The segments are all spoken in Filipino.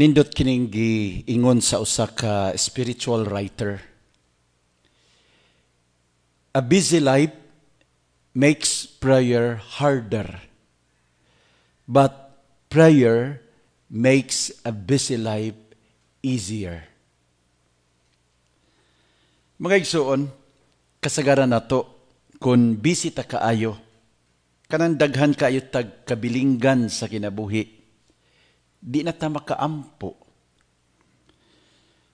nindot kining ingon sa usa ka spiritual writer a busy life makes prayer harder but prayer makes a busy life easier mga igsoon kasagaran nato kung busy ta kaayo kanang daghan kaayo tag kabilinggan sa kinabuhi Di na ta makaampo.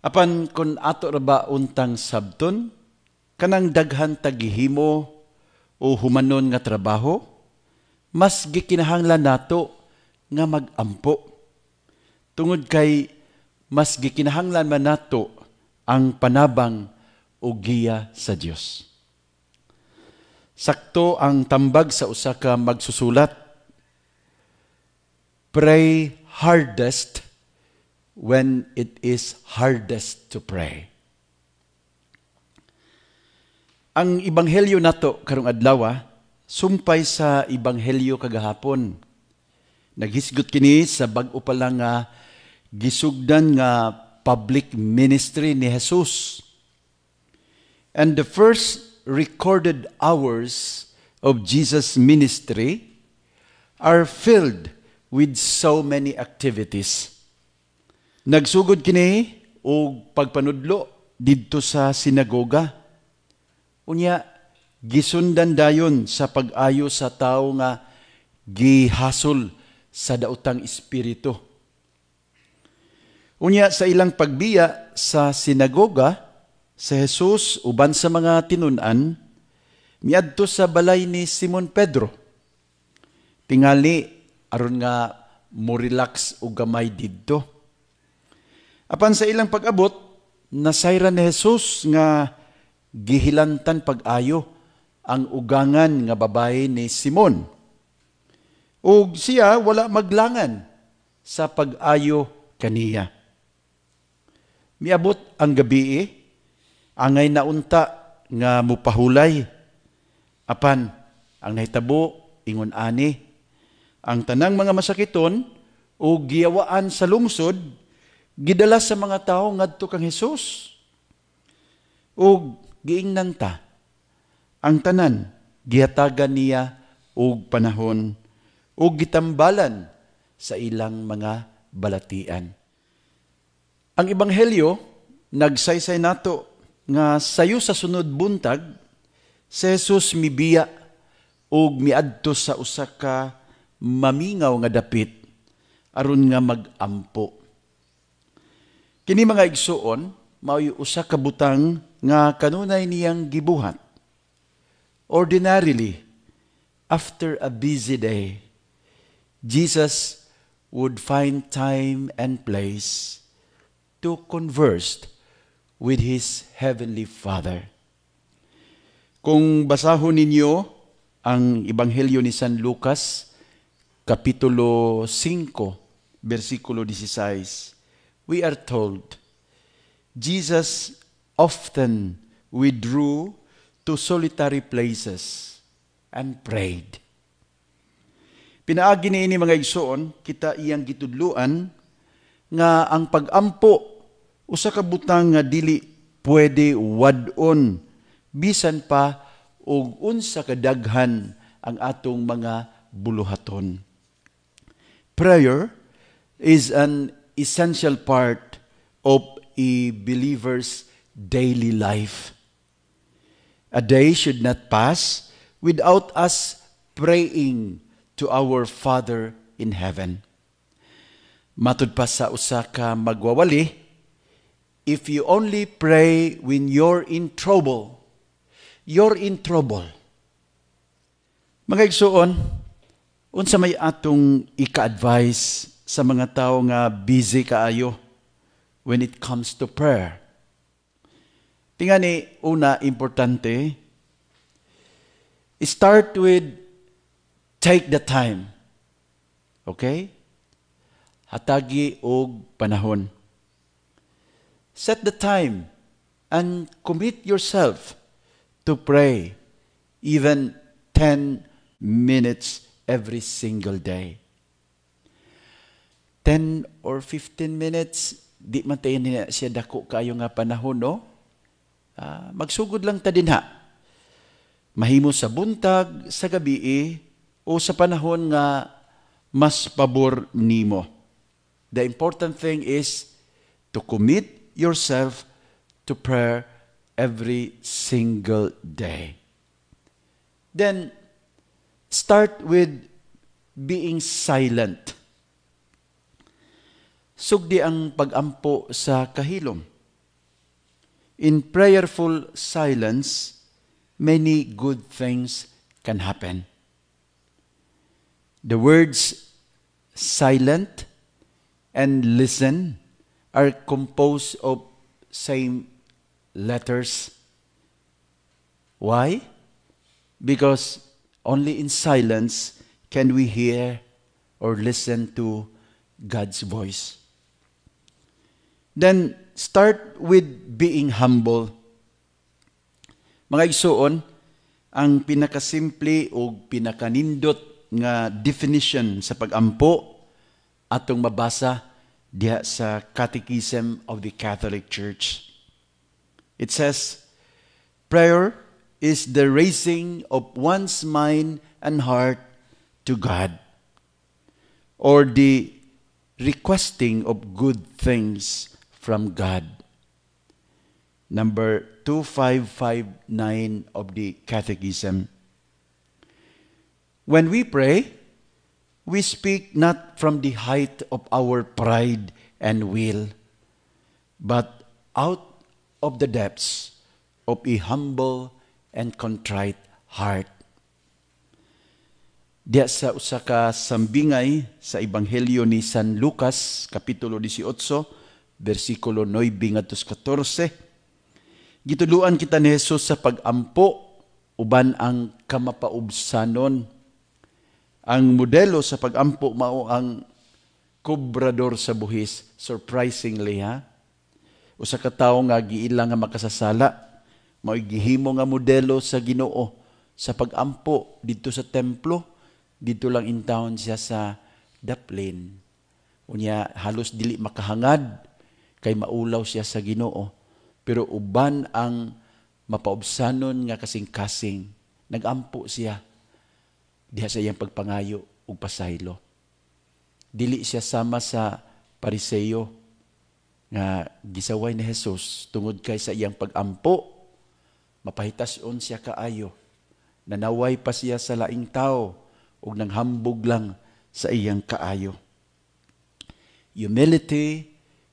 Apan kun ato ra ba untang sabton, kanang daghan tagihimo o humanon nga trabaho, mas gikinahanglan nato nga magampo. Tungod kay mas gikinahanglan man nato ang panabang o giya sa Dios. Sakto ang tambag sa usa ka magsusulat. Pray hardest when it is hardest to pray. Ang ibanghelyo nato karong adlaw ah, sumpay sa ibanghelyo kagahapon. Naghisgot kini sa bag-o pa lang nga ah, gisugdan nga public ministry ni Jesus. And the first recorded hours of Jesus' ministry are filled with so many activities. Nagsugod kini og pagpanudlo didto sa sinagoga. Unya gisundan dayon sa pag-ayo sa tao nga gihasol sa daotang espiritu. Unya sa ilang pagbiya sa sinagoga sa Hesus uban sa mga tinunan miadto sa balay ni Simon Pedro. Tingali aron nga mo relax og gamay didto. Apan sa ilang pag-abot, nasayra ni Jesus nga gihilantan pag-ayo ang ugangan nga babaye ni Simon. Ug siya wala maglangan sa pag-ayo kaniya. Miabot ang gabi eh, angay naunta nga mupahulay. Apan, ang nahitabo, ingon ani, ang tanang mga masakiton o giyawaan sa lungsod gidala sa mga tao ngadto kang Hesus ug giingnan ta ang tanan giyatagan niya og panahon ug gitambalan sa ilang mga balatian ang ebanghelyo nagsaysay nato nga sayo sa sunod buntag si Hesus mibiya og miadto sa usa ka mamingaw nga dapit aron nga magampo. Kini mga igsuon mao'y usa ka butang nga kanunay niyang gibuhat. Ordinarily, after a busy day, Jesus would find time and place to converse with his heavenly Father. Kung basahon ninyo ang Ebanghelyo ni San Lucas, capítulo 5, versículo 16, we are told, Jesus often withdrew to solitary places and prayed. Pinaagi ni ini mga igsoon, kita iyang gitudluan nga ang pagampo usa ka butang nga dili pwede wadon bisan pa og unsa kadaghan ang atong mga buluhaton prayer is an essential part of a believer's daily life. A day should not pass without us praying to our Father in heaven. Matud pa sa usa ka magwawali, if you only pray when you're in trouble, you're in trouble. Mga igsuon, Unsa may atong ika-advise sa mga tao nga busy kaayo when it comes to prayer? Tingani, una, importante, start with take the time. Okay? Hatagi og panahon. Set the time and commit yourself to pray even 10 minutes every single day. 10 or 15 minutes, di man tayo niya siya dako kayo nga panahon, no? Uh, magsugod lang ta din ha. Mahimo sa buntag, sa gabi eh, o sa panahon nga mas pabor nimo. The important thing is to commit yourself to prayer every single day. Then, Start with being silent. Sugdi ang pagampo sa kahilom. In prayerful silence, many good things can happen. The words silent and listen are composed of same letters. Why? Because Only in silence can we hear or listen to God's voice. Then start with being humble. Mga on, ang pinakasimple o pinakanindot nga definition sa pagampo atong mabasa diha sa Catechism of the Catholic Church. It says, Prayer is the raising of one's mind and heart to God or the requesting of good things from God. Number 2559 of the Catechism. When we pray, we speak not from the height of our pride and will, but out of the depths of a humble and contrite heart. Diya sa usaka ka sambingay sa Ebanghelyo ni San Lucas, Kapitulo 18, versikulo 9 at 14. Gituluan kita ni Hesus sa pagampo uban ang kamapaubsanon. Ang modelo sa pagampo mao ang kubrador sa buhis, surprisingly ha. Usa ka tawo nga giila nga makasasala Magihimo nga modelo sa Ginoo sa pagampo dito sa templo, dito lang in town siya sa Dublin. Unya halos dili makahangad kay maulaw siya sa Ginoo. Pero uban ang mapaubsanon nga kasing-kasing, nagampo siya diha sa iyang pagpangayo ug pasaylo. Dili siya sama sa pariseyo nga gisaway ni Jesus tungod kay sa iyang pagampo Mapahitason siya kaayo. Nanaway pa siya sa laing tao ug nanghambog lang sa iyang kaayo. Humility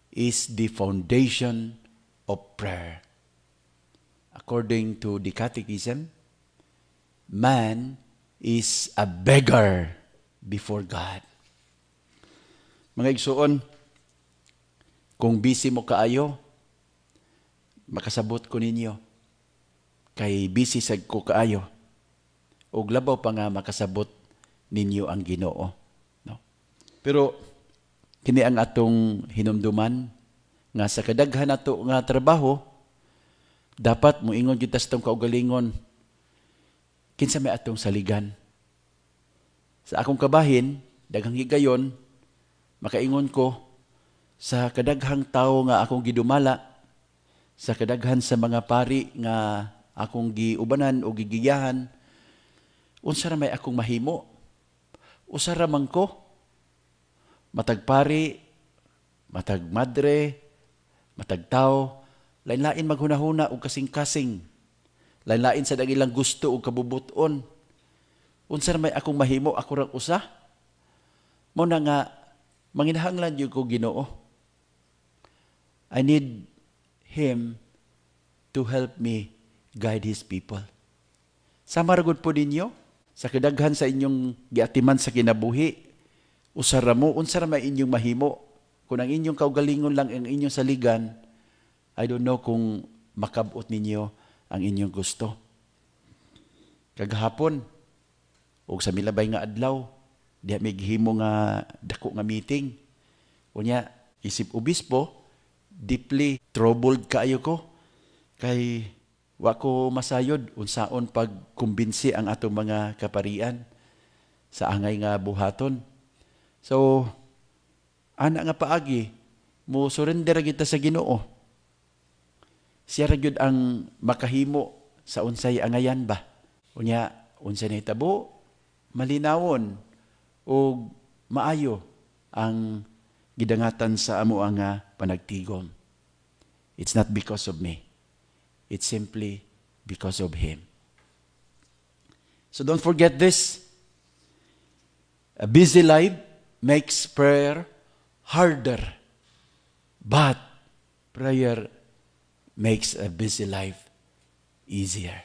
is the foundation of prayer. According to the Catechism, man is a beggar before God. Mga igsuon, kung busy mo kaayo, makasabot ko ninyo kay busy sad ko kaayo ug labaw pa nga makasabot ninyo ang Ginoo no pero kini ang atong hinumduman nga sa kadaghan ato nga trabaho dapat mo ingon kita sa tong kaugalingon kinsa may atong saligan sa akong kabahin daghang higayon makaingon ko sa kadaghang tawo nga akong gidumala sa kadaghan sa mga pari nga akong giubanan o gigiyahan, unsa ra may akong mahimo? Usa ra man ko? Matag pari, matag madre, matag tao, lain-lain maghunahuna o kasing-kasing. Lain-lain sa dagilang gusto o kabubuton. Unsa ra may akong mahimo, ako ra usa? Mo na nga manginahanglan jud ko Ginoo. I need him to help me guide His people. Samaragod po ninyo, sa kadaghan sa inyong giatiman sa kinabuhi, usara mo, unsara may inyong mahimo. Kung ang inyong kaugalingon lang ang inyong saligan, I don't know kung makabot ninyo ang inyong gusto. Kagahapon, o sa milabay nga adlaw, diha may gihimo nga dako nga meeting. Kunya, isip obispo, deeply troubled kaayo ko kay Wa ko masayod unsaon pagkumbinsi ang atong mga kaparian sa angay nga buhaton. So, ana nga paagi, mo surrender kita sa Ginoo. Siya ra gyud ang makahimo sa unsay angayan ba. Unya, unsay ni tabo, malinawon o maayo ang gidangatan sa amo nga panagtigom. It's not because of me. It's simply because of Him. So don't forget this. A busy life makes prayer harder, but prayer makes a busy life easier.